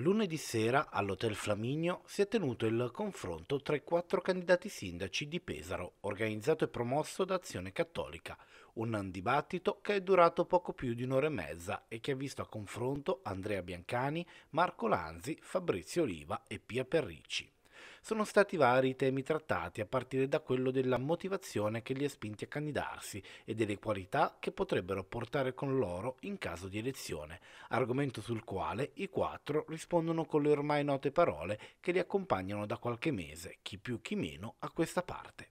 Lunedì sera all'Hotel Flaminio si è tenuto il confronto tra i quattro candidati sindaci di Pesaro, organizzato e promosso da Azione Cattolica, un dibattito che è durato poco più di un'ora e mezza e che ha visto a confronto Andrea Biancani, Marco Lanzi, Fabrizio Oliva e Pia Perricci. Sono stati vari i temi trattati, a partire da quello della motivazione che li ha spinti a candidarsi e delle qualità che potrebbero portare con loro in caso di elezione, argomento sul quale i quattro rispondono con le ormai note parole che li accompagnano da qualche mese, chi più chi meno, a questa parte.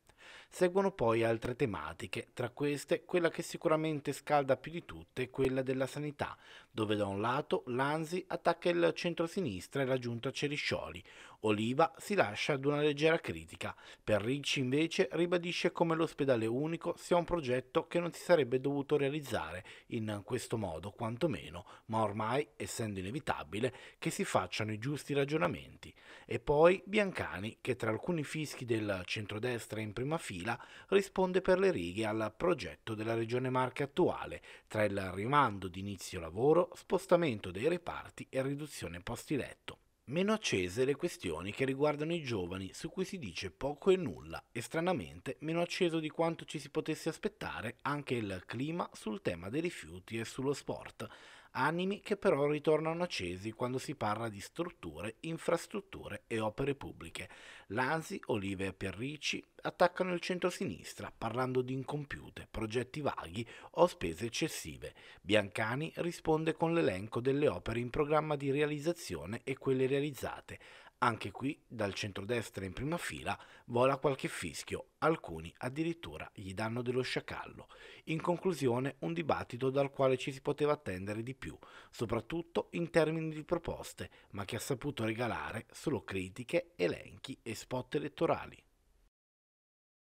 Seguono poi altre tematiche, tra queste quella che sicuramente scalda più di tutte quella della sanità, dove da un lato l'Anzi attacca il centro-sinistra e la giunta Ceriscioli, Oliva si lascia ad una leggera critica, Per Ricci invece ribadisce come l'ospedale unico sia un progetto che non si sarebbe dovuto realizzare in questo modo quantomeno, ma ormai essendo inevitabile che si facciano i giusti ragionamenti. E poi Biancani che tra alcuni fischi del centrodestra in prima fila risponde per le righe al progetto della Regione Marche attuale, tra il rimando di inizio lavoro, spostamento dei reparti e riduzione posti letto. Meno accese le questioni che riguardano i giovani, su cui si dice poco e nulla, e stranamente meno acceso di quanto ci si potesse aspettare anche il clima sul tema dei rifiuti e sullo sport, animi che però ritornano accesi quando si parla di strutture, infrastrutture e opere pubbliche. Lanzi, Olive e Perrici attaccano il centro-sinistra parlando di incompiute, progetti vaghi o spese eccessive. Biancani risponde con l'elenco delle opere in programma di realizzazione e quelle realizzate, anche qui, dal centrodestra in prima fila, vola qualche fischio, alcuni addirittura gli danno dello sciacallo. In conclusione, un dibattito dal quale ci si poteva attendere di più, soprattutto in termini di proposte, ma che ha saputo regalare solo critiche, elenchi e spot elettorali.